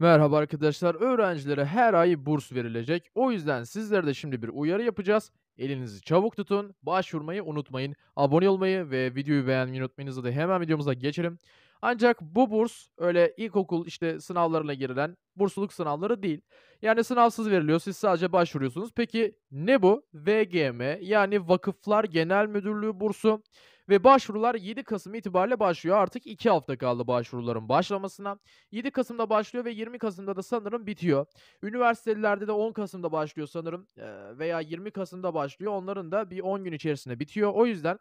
Merhaba arkadaşlar. Öğrencilere her ay burs verilecek. O yüzden sizlere de şimdi bir uyarı yapacağız. Elinizi çabuk tutun. Başvurmayı unutmayın. Abone olmayı ve videoyu beğenmeyi unutmayınızı da hemen videomuza geçelim. Ancak bu burs öyle ilkokul işte sınavlarına girilen bursluluk sınavları değil. Yani sınavsız veriliyor. Siz sadece başvuruyorsunuz. Peki ne bu? VGM yani Vakıflar Genel Müdürlüğü bursu. Ve başvurular 7 Kasım itibariyle başlıyor. Artık 2 hafta kaldı başvuruların başlamasına. 7 Kasım'da başlıyor ve 20 Kasım'da da sanırım bitiyor. Üniversitelerde de 10 Kasım'da başlıyor sanırım veya 20 Kasım'da başlıyor. Onların da bir 10 gün içerisinde bitiyor. O yüzden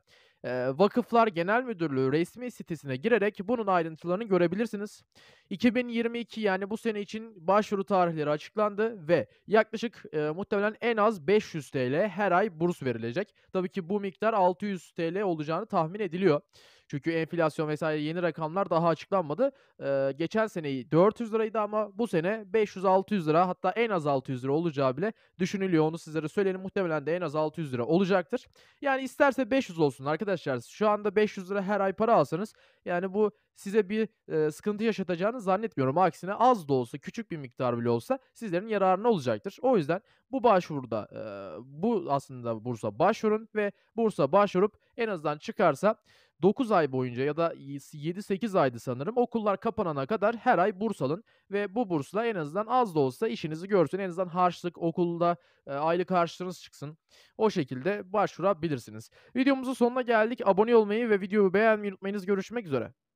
e, Vakıflar Genel Müdürlüğü resmi sitesine girerek bunun ayrıntılarını görebilirsiniz. 2022 yani bu sene için başvuru tarihleri açıklandı ve yaklaşık e, muhtemelen en az 500 TL her ay burs verilecek. Tabii ki bu miktar 600 TL olacağını tahmin ediliyor. Çünkü enflasyon vesaire yeni rakamlar daha açıklanmadı. Ee, geçen seneyi 400 liraydı ama bu sene 500-600 lira hatta en az 600 lira olacağı bile düşünülüyor. Onu sizlere söyleyelim. Muhtemelen de en az 600 lira olacaktır. Yani isterse 500 olsun arkadaşlar arkadaşlar şu anda 500 lira her ay para alsanız yani bu size bir e, sıkıntı yaşatacağını zannetmiyorum. Aksine az da olsa küçük bir miktar bile olsa sizlerin yararına olacaktır. O yüzden bu başvuruda e, bu aslında Bursa başvurun ve Bursa başvurup en azından çıkarsa 9 ay boyunca ya da 7-8 aydı sanırım okullar kapanana kadar her ay burs alın ve bu bursla en azından az da olsa işinizi görsün. En azından harçlık okulda e, aylık harçlığınız çıksın. O şekilde başvurabilirsiniz. Videomuzun sonuna geldik. Abone olmayı ve videoyu beğenmeyi unutmayınız. Görüşmek üzere.